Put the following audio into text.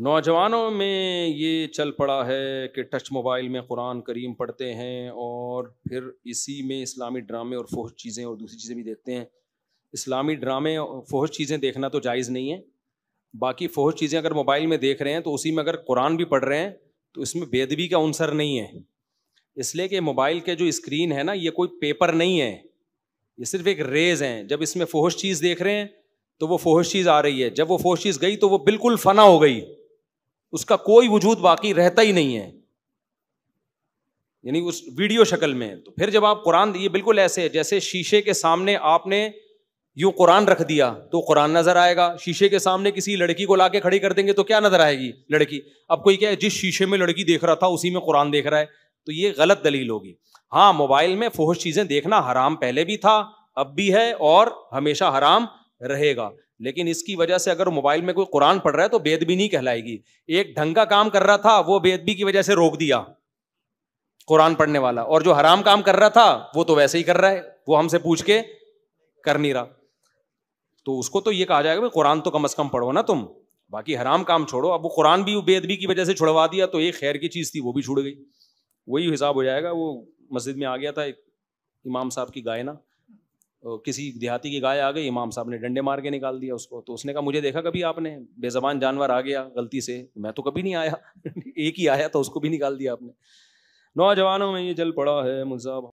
नौजवानों में ये चल पड़ा है कि टच मोबाइल में कुरान करीम पढ़ते हैं और फिर इसी में इस्लामी ड्रामे और फोहज चीज़ें और दूसरी चीज़ें भी देखते हैं इस्लामी ड्रामे और फोहज चीज़ें देखना तो जायज़ नहीं है बाकी फोहज चीज़ें अगर मोबाइल में देख रहे हैं तो उसी में अगर कुरान भी पढ़ रहे हैं तो इसमें बेदबी का अनसर नहीं है इसलिए कि मोबाइल के जो स्क्रीन है ना ये कोई पेपर नहीं है ये सिर्फ एक रेज है जब इसमें फोहश चीज़ देख रहे हैं तो वो फोहश चीज़ आ रही है जब वो फोहश चीज़ गई तो वो बिल्कुल फना हो गई उसका कोई वजूद बाकी रहता ही नहीं है यानी उस वीडियो शक्ल में तो फिर जब आप कुरान ये बिल्कुल ऐसे है जैसे शीशे के सामने आपने यूं कुरान रख दिया तो कुरान नजर आएगा शीशे के सामने किसी लड़की को लाके खड़ी कर देंगे तो क्या नजर आएगी लड़की अब कोई क्या जिस शीशे में लड़की देख रहा था उसी में कुरान देख रहा है तो ये गलत दलील होगी हाँ मोबाइल में फोहश चीजें देखना हराम पहले भी था अब भी है और हमेशा हराम रहेगा लेकिन इसकी वजह से अगर मोबाइल में कोई कुरान पढ़ रहा है तो बेदबी नहीं कहलाएगी एक ढंग का काम कर रहा था वो बेदबी की वजह से रोक दिया कुरान पढ़ने वाला और जो हराम काम कर रहा था वो तो वैसे ही कर रहा है वो हमसे पूछ के कर नहीं रहा तो उसको तो ये कहा जाएगा कुरान तो कम अज कम पढ़ो ना तुम बाकी हराम काम छोड़ो अब वो कुरान भी बेदबी की वजह से छुड़वा दिया तो एक खैर की चीज़ थी वो भी छुड़ गई वही हिसाब हो जाएगा वो मस्जिद में आ गया था एक इमाम साहब की गायना किसी देहाती की गाय आ गई इमाम साहब ने डंडे मार के निकाल दिया उसको तो उसने कहा मुझे देखा कभी आपने बेजबान जानवर आ गया गलती से मैं तो कभी नहीं आया एक ही आया तो उसको भी निकाल दिया आपने नौजवानों में ये जल पड़ा है मुजाब